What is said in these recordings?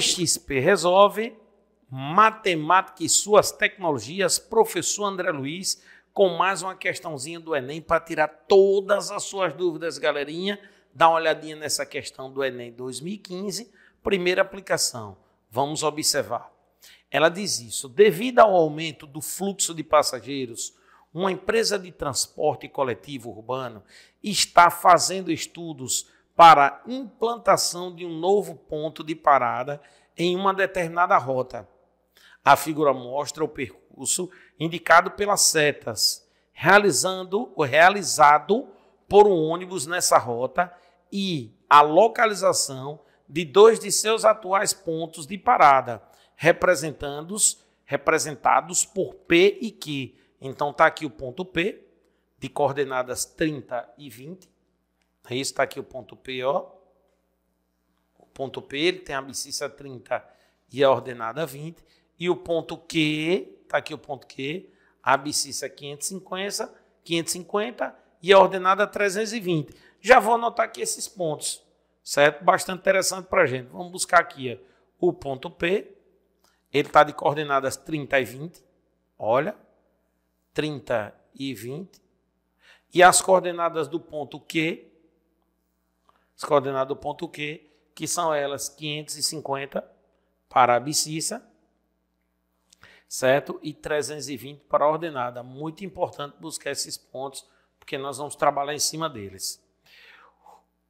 XP Resolve, Matemática e suas tecnologias, professor André Luiz, com mais uma questãozinha do Enem para tirar todas as suas dúvidas, galerinha. Dá uma olhadinha nessa questão do Enem 2015, primeira aplicação. Vamos observar. Ela diz isso: devido ao aumento do fluxo de passageiros, uma empresa de transporte coletivo urbano está fazendo estudos para implantação de um novo ponto de parada em uma determinada rota. A figura mostra o percurso indicado pelas setas, realizando o realizado por um ônibus nessa rota e a localização de dois de seus atuais pontos de parada, representados representados por P e Q. Então está aqui o ponto P de coordenadas 30 e 20 Aí está aqui o ponto P, ó. O ponto P ele tem a abscissa 30 e a ordenada 20. E o ponto Q, está aqui o ponto Q, a abscissa 550, 550 e a ordenada 320. Já vou anotar aqui esses pontos, certo? Bastante interessante para a gente. Vamos buscar aqui ó. o ponto P. Ele está de coordenadas 30 e 20. Olha, 30 e 20. E as coordenadas do ponto Q, as coordenadas do ponto Q, que são elas 550 para a abscissa, certo? E 320 para a ordenada. Muito importante buscar esses pontos, porque nós vamos trabalhar em cima deles.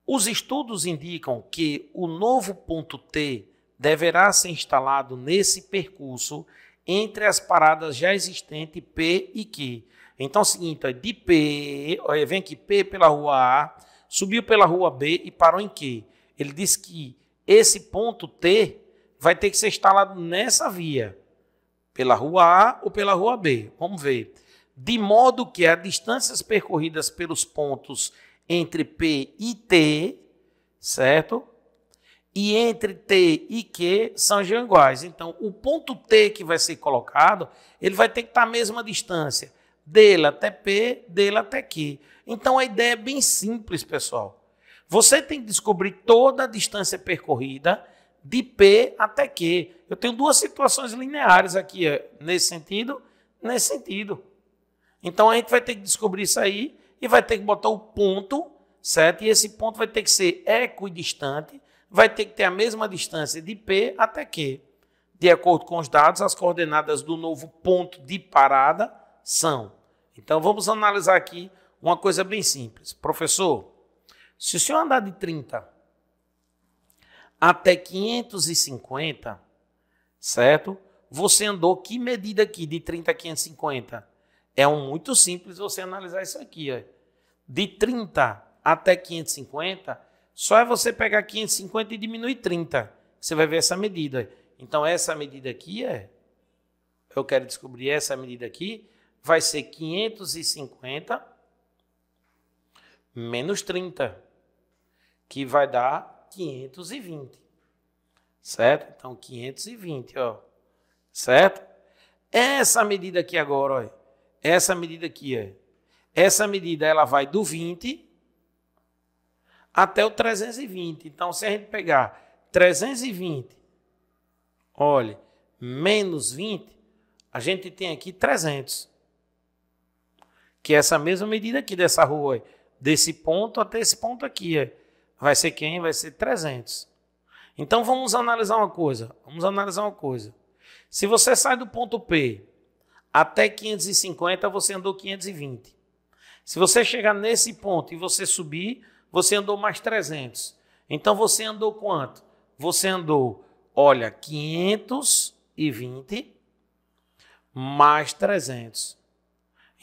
Os estudos indicam que o novo ponto T deverá ser instalado nesse percurso entre as paradas já existentes P e Q. Então, é o seguinte, de P, vem aqui P pela rua A, Subiu pela rua B e parou em quê? Ele disse que esse ponto T vai ter que ser instalado nessa via, pela rua A ou pela rua B. Vamos ver. De modo que as distâncias percorridas pelos pontos entre P e T, certo? E entre T e Q são iguais. Então, o ponto T que vai ser colocado, ele vai ter que estar a mesma distância dele até P, dele até Q. Então a ideia é bem simples, pessoal. Você tem que descobrir toda a distância percorrida de P até Q. Eu tenho duas situações lineares aqui, é, nesse sentido, nesse sentido. Então a gente vai ter que descobrir isso aí e vai ter que botar o ponto, certo? E esse ponto vai ter que ser equidistante, vai ter que ter a mesma distância de P até Q. De acordo com os dados, as coordenadas do novo ponto de parada são. Então vamos analisar aqui uma coisa bem simples. Professor, se o senhor andar de 30 até 550, certo? Você andou que medida aqui de 30 a 550? É um muito simples você analisar isso aqui. Ó. De 30 até 550, só é você pegar 550 e diminuir 30. Você vai ver essa medida. Então, essa medida aqui é. Eu quero descobrir essa medida aqui vai ser 550 menos 30, que vai dar 520. Certo? Então, 520, ó. Certo? Essa medida aqui agora, ó. Essa medida aqui, ó. Essa medida, ela vai do 20 até o 320. Então, se a gente pegar 320, olha, menos 20, a gente tem aqui 300 que é essa mesma medida aqui dessa rua, é, desse ponto até esse ponto aqui, é. vai ser quem? Vai ser 300. Então vamos analisar uma coisa, vamos analisar uma coisa. Se você sai do ponto P até 550, você andou 520. Se você chegar nesse ponto e você subir, você andou mais 300. Então você andou quanto? Você andou, olha, 520 mais 300.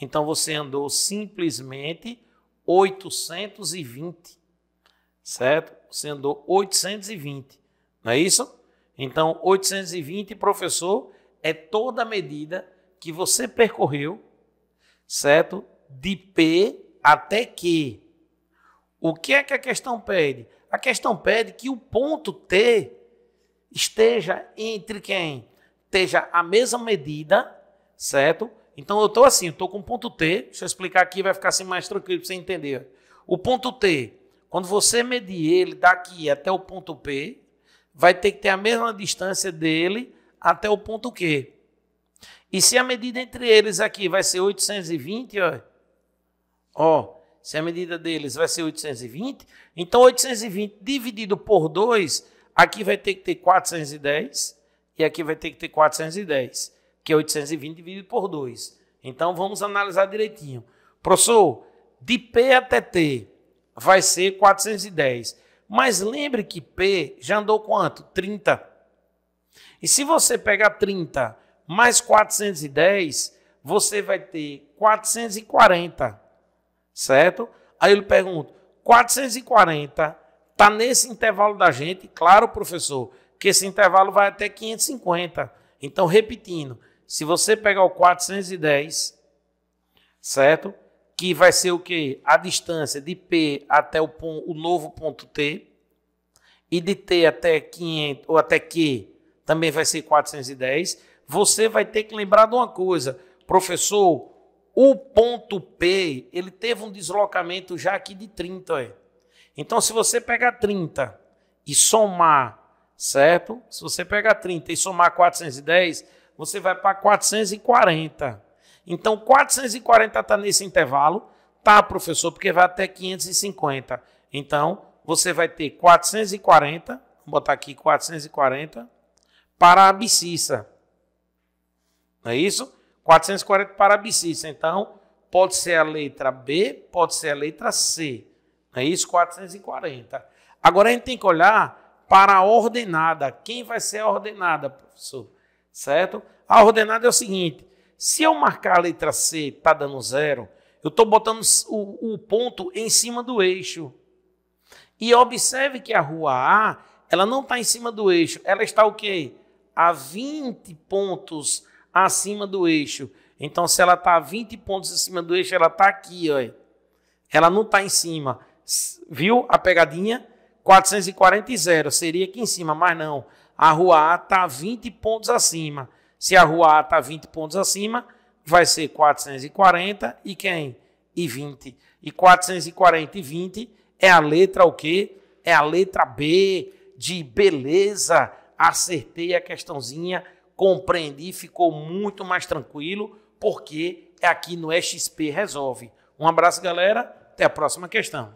Então você andou simplesmente 820, certo? Você andou 820, não é isso? Então, 820, professor, é toda a medida que você percorreu, certo? De P até Q. O que é que a questão pede? A questão pede que o ponto T esteja entre quem? Esteja a mesma medida, certo? Então eu estou assim, estou com um ponto T, deixa eu explicar aqui, vai ficar assim mais tranquilo para você entender. O ponto T, quando você medir ele daqui até o ponto P, vai ter que ter a mesma distância dele até o ponto Q. E se a medida entre eles aqui vai ser 820, ó, ó se a medida deles vai ser 820, então 820 dividido por 2, aqui vai ter que ter 410 e aqui vai ter que ter 410 que é 820 dividido por 2. Então vamos analisar direitinho. Professor, de P até T vai ser 410. Mas lembre que P já andou quanto? 30. E se você pegar 30 mais 410, você vai ter 440, certo? Aí eu lhe pergunto, 440 está nesse intervalo da gente? Claro, professor, que esse intervalo vai até 550. Então, repetindo, se você pegar o 410, certo? Que vai ser o que? A distância de P até o, ponto, o novo ponto T e de T até 500 ou até Q também vai ser 410. Você vai ter que lembrar de uma coisa, professor, o ponto P, ele teve um deslocamento já aqui de 30, Então se você pegar 30 e somar, certo? Se você pegar 30 e somar 410, você vai para 440. Então, 440 está nesse intervalo, tá, professor? Porque vai até 550. Então, você vai ter 440, vou botar aqui 440, para a abscissa. Não é isso? 440 para a abscissa. Então, pode ser a letra B, pode ser a letra C. Não é isso? 440. Agora, a gente tem que olhar para a ordenada. Quem vai ser a ordenada, professor? certo? A ordenada é o seguinte: se eu marcar a letra C, está dando zero, eu estou botando o, o, ponto em cima do eixo. E observe que a rua A, ela não está em cima do eixo, ela está o quê? A 20 pontos acima do eixo. Então, se ela está a 20 pontos acima do eixo, ela está aqui, ó. Ela não está em cima. Viu a pegadinha? 440 e zero. Seria aqui em cima, mas não a rua A está 20 pontos acima. Se a rua A está 20 pontos acima, vai ser 440 e quem? E 20. E 440 e 20 é a letra o quê? É a letra B de beleza. Acertei a questãozinha, compreendi, ficou muito mais tranquilo, porque é aqui no XP Resolve. Um abraço, galera. Até a próxima questão.